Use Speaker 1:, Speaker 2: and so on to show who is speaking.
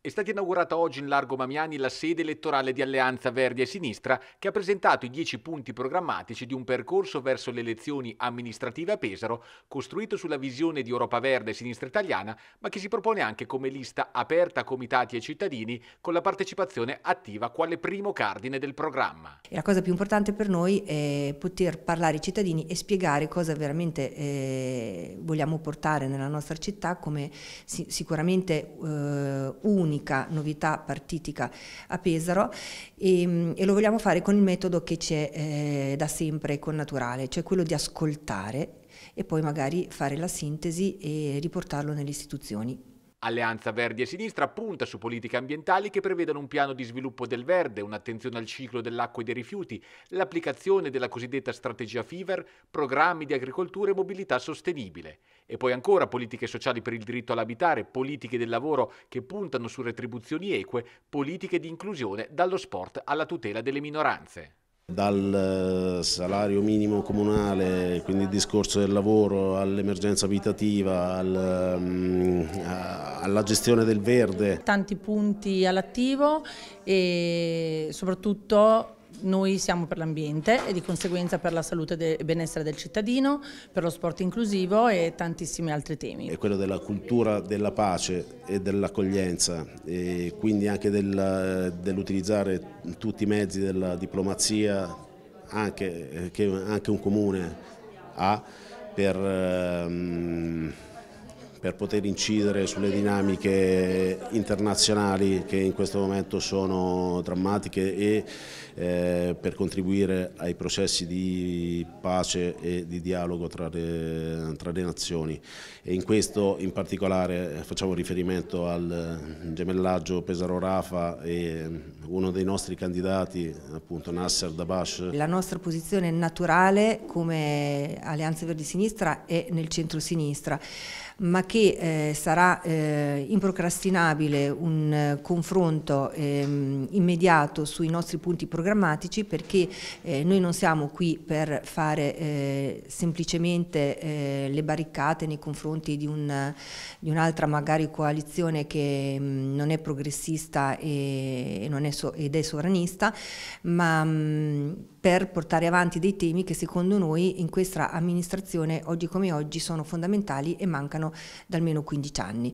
Speaker 1: È stata inaugurata oggi in Largo Mamiani la sede elettorale di Alleanza Verdi e Sinistra che ha presentato i dieci punti programmatici di un percorso verso le elezioni amministrative a Pesaro, costruito sulla visione di Europa Verde e Sinistra Italiana, ma che si propone anche come lista aperta a comitati e cittadini con la partecipazione attiva quale primo cardine del programma.
Speaker 2: E la cosa più importante per noi è poter parlare ai cittadini e spiegare cosa veramente eh, vogliamo portare nella nostra città come si, sicuramente eh, un l'unica novità partitica a Pesaro e, ehm, e, lo vogliamo fare con il metodo che c'è eh, da sempre con Naturale, cioè quello di ascoltare e poi magari fare la sintesi e riportarlo nelle istituzioni.
Speaker 1: Alleanza Verdi e Sinistra punta su politiche ambientali che prevedano un piano di sviluppo del verde, un'attenzione al ciclo dell'acqua e dei rifiuti, l'applicazione della cosiddetta strategia FIVER, programmi di agricoltura e mobilità sostenibile. E poi ancora politiche sociali per il diritto all'abitare, politiche del lavoro che puntano su retribuzioni eque, politiche di inclusione dallo sport alla tutela delle minoranze.
Speaker 3: Dal eh, salario minimo comunale, quindi il discorso del lavoro, all'emergenza abitativa, al, mm, alla gestione del verde.
Speaker 4: Tanti punti all'attivo e soprattutto noi siamo per l'ambiente e di conseguenza per la salute e benessere del cittadino, per lo sport inclusivo e tantissimi altri temi. È
Speaker 3: quello della cultura della pace e dell'accoglienza e quindi anche del, dell'utilizzare tutti i mezzi della diplomazia anche, eh, che anche un comune ha per... Um, per poter incidere sulle dinamiche internazionali che in questo momento sono drammatiche e eh, per contribuire ai processi di pace e di dialogo tra le, tra le nazioni. E in questo in particolare facciamo riferimento al gemellaggio Pesaro-Rafa e uno dei nostri candidati, appunto Nasser Dabash.
Speaker 2: La nostra posizione naturale come Alleanza Verdi Sinistra è nel centro-sinistra, ma che eh, sarà eh, improcrastinabile un eh, confronto ehm, immediato sui nostri punti programmatici perché eh, noi non siamo qui per fare eh, semplicemente eh, le barricate nei confronti di un'altra un magari coalizione che mh, mm, non è progressista e, e non è so, ed è sovranista, ma mh, mm, per portare avanti dei temi che secondo noi in questa amministrazione oggi come oggi sono fondamentali e mancano da almeno 15 anni.